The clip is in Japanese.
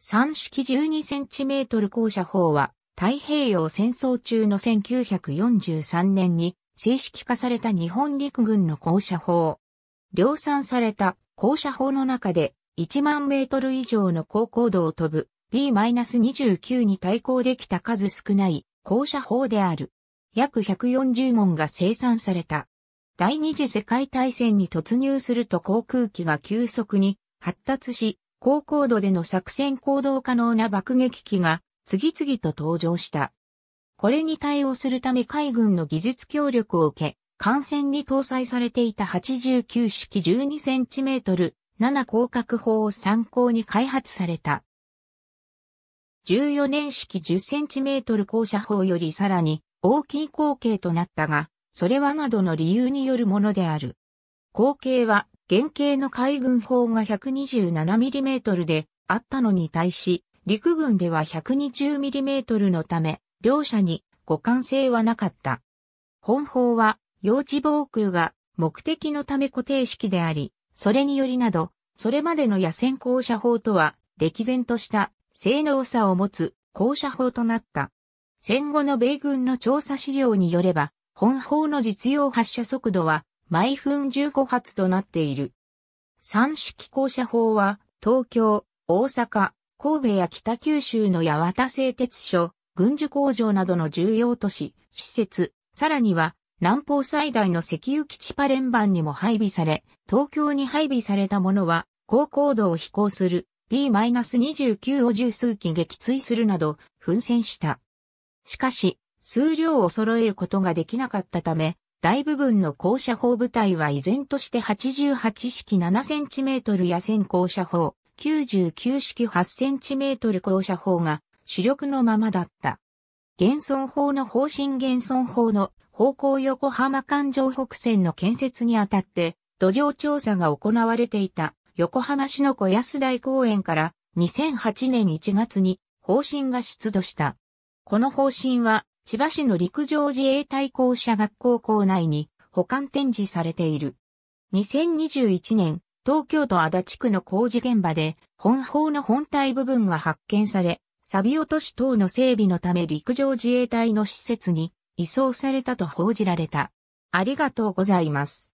三式 12cm 高射砲は太平洋戦争中の1943年に正式化された日本陸軍の高射砲。量産された高射砲の中で1万メートル以上の高高度を飛ぶ B-29 に対抗できた数少ない高射砲である。約140門が生産された。第二次世界大戦に突入すると航空機が急速に発達し、高高度での作戦行動可能な爆撃機が次々と登場した。これに対応するため海軍の技術協力を受け、艦船に搭載されていた89式12センチメートル7広角砲を参考に開発された。14年式10センチメートル高射砲よりさらに大きい光景となったが、それはなどの理由によるものである。光景は原型の海軍砲が 127mm であったのに対し、陸軍では 120mm のため、両者に互換性はなかった。本砲は、用地防空が目的のため固定式であり、それによりなど、それまでの野戦降車砲とは、歴然とした性能差を持つ降車砲となった。戦後の米軍の調査資料によれば、本砲の実用発射速度は毎分15発となっている。三式校舎法は、東京、大阪、神戸や北九州の八幡製鉄所、軍需工場などの重要都市、施設、さらには、南方最大の石油基地パレンバンにも配備され、東京に配備されたものは、高高度を飛行する B-29 を十数機撃墜するなど、奮戦した。しかし、数量を揃えることができなかったため、大部分の高射砲部隊は依然として88式 7cm ートル野戦高射砲、99式 8cm 高射砲が主力のままだった。現存砲の方針現存砲の方向横浜環状北線の建設にあたって、土壌調査が行われていた横浜市の小安台公園から2008年1月に方針が出土した。この方針は千葉市の陸上自衛隊校舎学校校内に保管展示されている。2021年、東京都足立区の工事現場で、本砲の本体部分が発見され、錆落とし等の整備のため陸上自衛隊の施設に移送されたと報じられた。ありがとうございます。